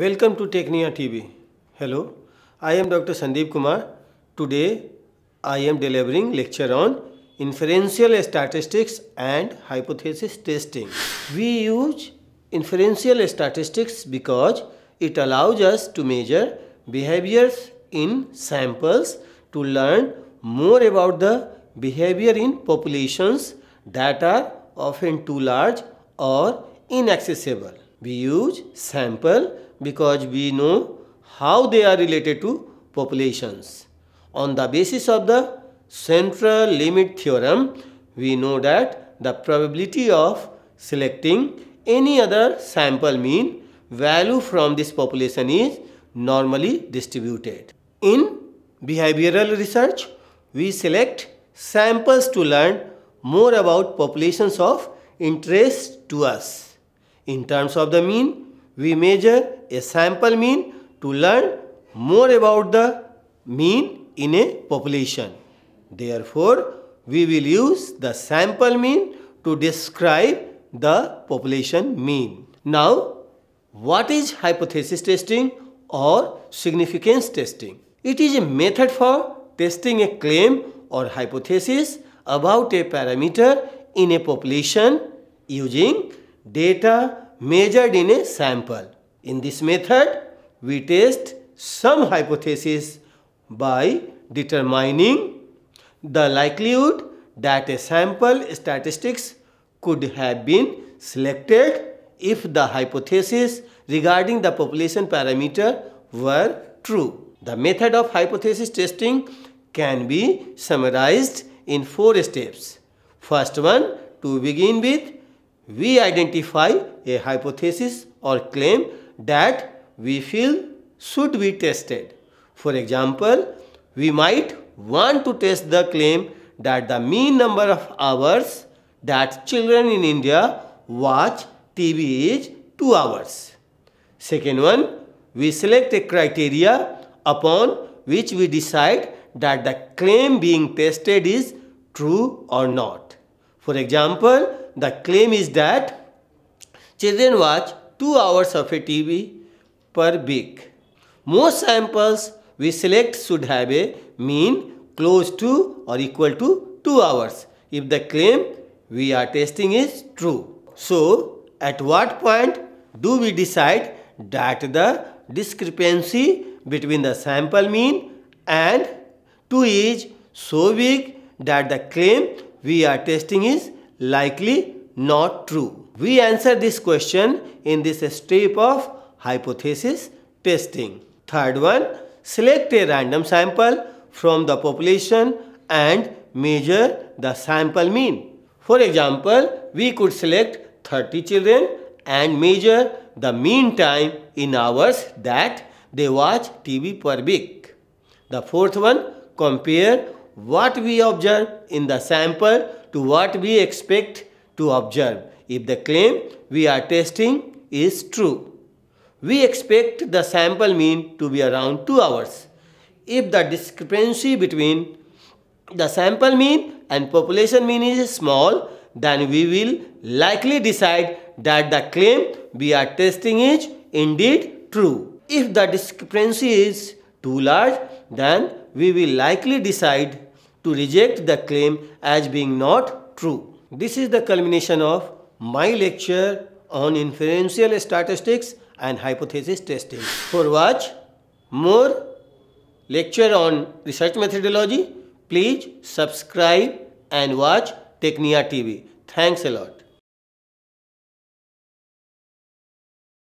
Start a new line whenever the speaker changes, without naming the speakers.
Welcome to Technia TV. Hello, I am Dr. Sandeep Kumar. Today I am delivering lecture on inferential statistics and hypothesis testing. We use inferential statistics because it allows us to measure behaviors in samples to learn more about the behavior in populations that are often too large or inaccessible. We use sample because we know how they are related to populations. On the basis of the central limit theorem, we know that the probability of selecting any other sample mean value from this population is normally distributed. In behavioral research, we select samples to learn more about populations of interest to us. In terms of the mean, we measure a sample mean to learn more about the mean in a population. Therefore, we will use the sample mean to describe the population mean. Now, what is hypothesis testing or significance testing? It is a method for testing a claim or hypothesis about a parameter in a population using data measured in a sample. In this method, we test some hypothesis by determining the likelihood that a sample statistics could have been selected if the hypothesis regarding the population parameter were true. The method of hypothesis testing can be summarized in four steps. First one, to begin with, we identify a hypothesis or claim that we feel should be tested. For example, we might want to test the claim that the mean number of hours that children in India watch TV is 2 hours. Second one, we select a criteria upon which we decide that the claim being tested is true or not. For example, the claim is that children watch 2 hours of a TV per week. Most samples we select should have a mean close to or equal to 2 hours if the claim we are testing is true. So, at what point do we decide that the discrepancy between the sample mean and 2 is so big that the claim we are testing is likely not true. We answer this question in this step of hypothesis testing. Third one, select a random sample from the population and measure the sample mean. For example, we could select 30 children and measure the mean time in hours that they watch TV per week. The fourth one, compare what we observe in the sample to what we expect to observe if the claim we are testing is true. We expect the sample mean to be around 2 hours. If the discrepancy between the sample mean and population mean is small, then we will likely decide that the claim we are testing is indeed true. If the discrepancy is too large, then we will likely decide to reject the claim as being not true. This is the culmination of my lecture on inferential statistics and hypothesis testing. For watch more lecture on research methodology, please subscribe and watch Technia TV. Thanks a lot.